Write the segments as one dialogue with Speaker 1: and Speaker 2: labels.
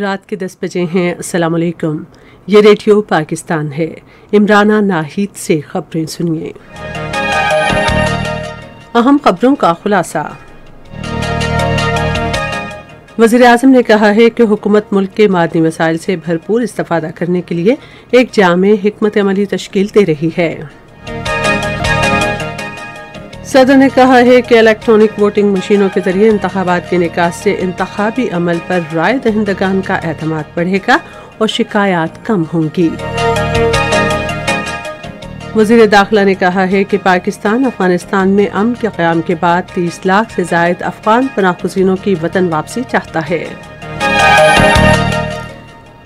Speaker 1: रात के दस बजे हैं अस्सलाम वालेकुम ये रेडियो पाकिस्तान है इमराना नाहिद से खबरें सुनिए अहम खबरों का खुलासा वजीर अजम ने कहा है कि हुकूमत मुल्क के मादनी वसाइल से भरपूर इस्तफादा करने के लिए एक जाम हमत अमली तश्कील दे रही है सदर ने कहा है कि इलेक्ट्रॉनिक वोटिंग मशीनों के जरिए इंतबात के निकास से इंतबी अमल पर राय दहंदगान का अहतम बढ़ेगा और शिकायत कम होंगी वजीर दाखिला ने कहा है कि पाकिस्तान अफगानिस्तान में अमन के क्याम के बाद तीस लाख से जायद अफगान पनाखुजीनों की वतन वापसी चाहता है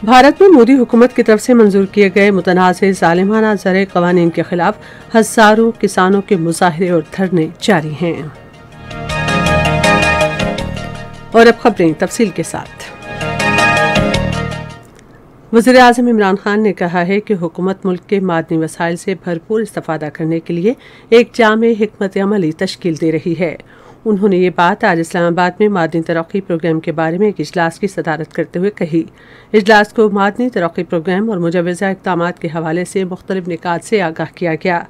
Speaker 1: भारत में मोदी हुकूमत की तरफ से मंजूर किए गए मुतनाज़ ालिमाना ज़र कवानीन के खिलाफ हजारों किसानों के मुजाहरे और धरने जारी हैं और अब खबरें तफसील के साथ वजी अजम इमरान खान ने कहा है कि हुकूमत मुल्क के मादनी वसाइल से भरपूर इस्ता करने के लिए एक जाम हमत अमली तश्कील दे रही है उन्होंने ये बात आज इस्लामाबाद में मादनी तरक्की प्रोग्राम के बारे में एक इजलास की सदारत करते हुए कही इजलास को मादनी तरक्की प्रोग्राम और मुजवज़ा इकदाम के हवाले से मुख्तलि निकात से आगाह किया गया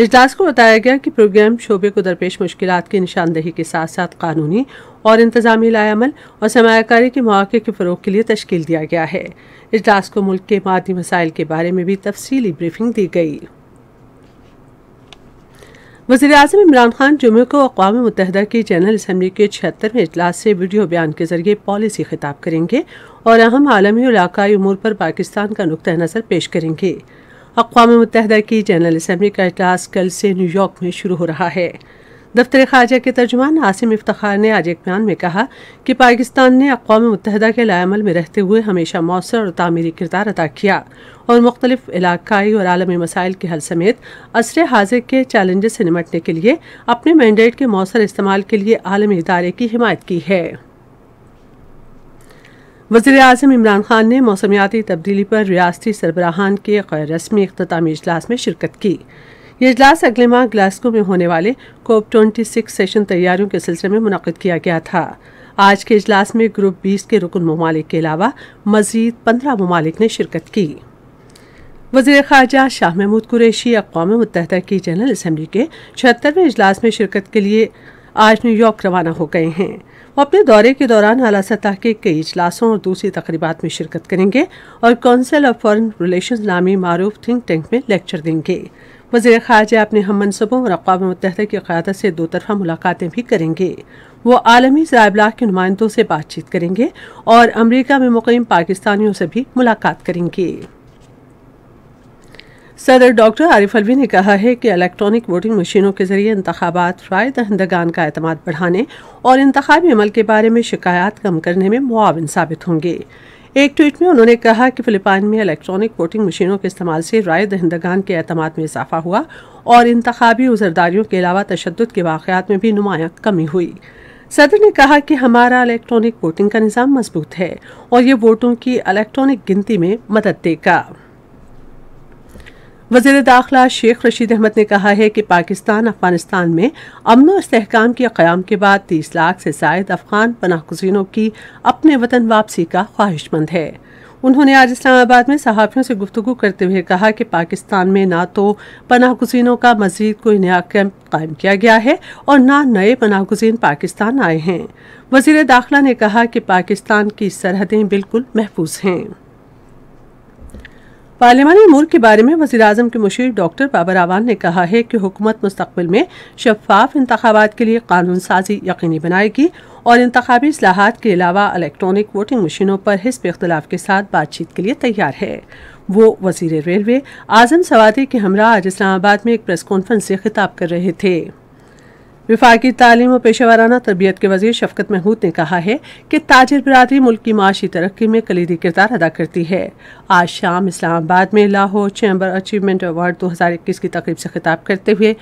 Speaker 1: इजलास को बताया गया कि प्रोग्राम शोबे को दरपेश मुश्किल की निशानदेही के साथ साथ कानूनी और इंतजामी लायामल और सरमाकारी के मौके के फ़रोग के लिए तश्ल दिया गया है इजलास को मुल्क के मादी मसाइल के बारे में भी तफसली ब्रीफिंग दी गई वजी अजम इमरान खान जुमे को अकवा मुतहदा की जनरल असम्बली के छिहत्तरवें अजलास से वीडियो बयान के जरिए पॉलिसी खिताब करेंगे और अहम आलमी इलाकई अमूर पर पाकिस्तान का नुक़ नज़र पेश करेंगे अकवा मुतहदा की जनरल असम्बली का अजलास कल से न्यूयॉर्क में शुरू हो रहा है दफ्तर खारजा के तर्जमान आसिम इफ्तार ने आज एक बयान में कहा कि पाकिस्तान ने अकवा मुतहदा के लामल में रहते हुए हमेशा मौसर और तामीरी किरदार अदा किया और मुख्तलिफ इलाकई और आलमी मसाइल के हल समेत असर हाजिर के चैलेंजेस से निमटने के लिए अपने मैंडेट के मौसर इस्तेमाल के लिए आलमी इदारे की हिमायत की है वजीर अजम इमरान खान ने मौसमियाती तब्दीली पर रियाती सरबराहान के गैर रस्मी अख्तामी अजलास में शिरकत की ये इजलास अगले माह ग्लास्को में होने वाले कोप ट्वेंटी सिक्स सेशन तैयारियों के सिलसिले में मुनद किया गया था आज के इजलास में ग्रुप बीस के रुकन ममालिक के अलावा मजीद पंद्रह ममालिक ने शिरकत की वजीर खारजा शाह महमूद कुरैशी अकवा मुतहदा की जनरल असम्बली के छहत्तरवें इजलास में शिरकत के लिए आज न्यूयॉर्क रवाना हो गए हैं वो अपने दौरे के दौरान अला सतह के कई इजलासों और दूसरी तकरीबा में शिरकत करेंगे और कौंसिल ऑफ फॉरन रिलेशन नामी मारूफ थिंक टैंक में लेक्चर देंगे वजीर खारजा अपने हम मनसबों और अकवा मुतहदा की क्यादत से दो तरफा मुलाकातें भी करेंगे वो आलमी जराबलाग के नुमाइंदों से बातचीत करेंगे और अमरीका में मुकम पाकिस्तानियों से भी मुलाकात करेंगे सदर डॉक्टर आरिफ अलवी ने कहा है कि इलेक्ट्रॉनिक वोटिंग मशीनों के जरिए इंतबात राय दहंदगान का अतमाद बढ़ाने और इंतबी अमल के बारे में शिकायत कम करने में मुआवन साबित होंगे एक ट्वीट में उन्होंने कहा कि फिलिपाइन में इलेक्ट्रॉनिक वोटिंग मशीनों के इस्तेमाल से राय दहिंदगान के अहतम में इजाफा हुआ और इंतबी उजरदारियों के अलावा तशद के वाकत में भी नुमाया कमी हुई सदर ने कहा कि हमारा इलेक्ट्रॉनिक वोटिंग का निज़ाम मजबूत है और ये वोटों की इलेक्ट्रॉनिक गिनती में मदद देगा वजीर दाखिला शेख रशीद अहमद ने कहा है कि पाकिस्तान अफगानिस्तान में अमन इसकाम के क्याम के बाद तीस लाख से जायद अफगान पनाह गुजीनों की अपने वतन वापसी का ख्वाहिशमंद है उन्होंने आज इस्लामाबाद में सहाफ़ियों से गुफ्तु करते हुए कहा कि पाकिस्तान में ना तो पनाह गुजीनों का मजीद कोई नया कैंप कायम किया गया है और ना नए पनाह गुजीन पाकिस्तान आए हैं वजीर दाखिला ने कहा कि पाकिस्तान की सरहदें बिल्कुल महफूज हैं पार्लियामानी अमूर के बारे में वजी अजम के मुशीर डॉक्टर बाबर आवान ने कहा है कि हुकूमत मुस्तबिल में शफाफ इंतबात के लिए कानून साजी यकीनी बनाएगी और इंतबी असलाहत के अलावा इलेक्ट्रॉनिक वोटिंग मशीनों पर हिस्ब इख्तलाफ के साथ बातचीत के लिए तैयार है वो वजीर रेलवे आजम सवादी के हमरा आज इस्लामाबाद में एक प्रेस कॉन्फ्रेंस से खिताब कर रहे थे विफाकी तालीम और पेशेवराना तरबियत के वजीर शफकत महूद ने कहा है कि ताजर बरदरी मुल्क की माशी तरक्की में कलीदी किरदार अदा करती है आज शाम इस्लामाबाद में लाहौर चैम्बर अचीवमेंट अवार्ड दो हज़ार इक्कीस की तकरीब से खिताब करते हुए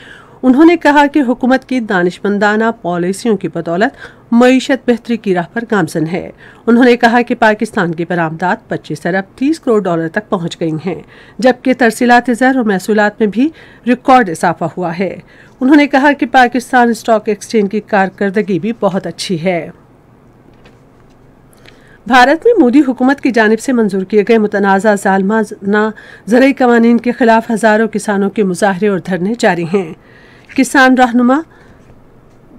Speaker 1: उन्होंने कहा कि हुकूमत की दानशमंदाना पॉलिसियों की बदौलत मीशत बेहतरी की राह पर गामजन है उन्होंने कहा कि पाकिस्तान की बरामदात पच्चीस अरब तीस करोड़ डॉलर तक पहुंच गई हैं जबकि तरसीलात ज़र और महसूलत में भी रिकॉर्ड इजाफा हुआ है उन्होंने कहा कि पाकिस्तान स्टॉक एक्सचेंज की कारकर्दगी भी बहुत अच्छी है भारत में मोदी हुकूमत की जानब से मंजूर किए गए मुतनाज़ा जालमाना जरिए कवानीन के खिलाफ हज़ारों किसानों के मुजाहरे और धरने जारी हैं किसान रहनुमा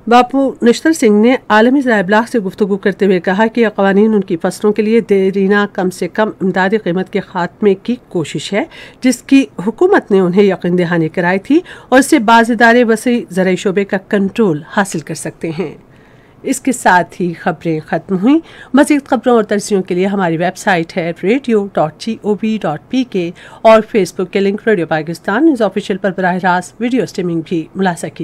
Speaker 1: बापू निश्तर सिंह ने आलमी जराबलाग से गुफ्तु करते हुए कहा कि यह कवानीन उनकी फसलों के लिए देरीना कम से कम इमदादी कीमत के खात्मे की कोशिश है जिसकी हुकूमत ने उन्हें यकीन दहानी कराई थी और इससे बाज़ इदारे वसी ज़रूरी शोबे का कंट्रोल हासिल कर सकते हैं इसके साथ ही खबरें ख़त्म हुई मजीद खबरों और तरजियों के लिए हमारी वेबसाइट है radio dot G O V dot P K और फेसबुक के link radio Pakistan news official पर बरह रास्त वीडियो स्ट्रीमिंग भी मुलासा की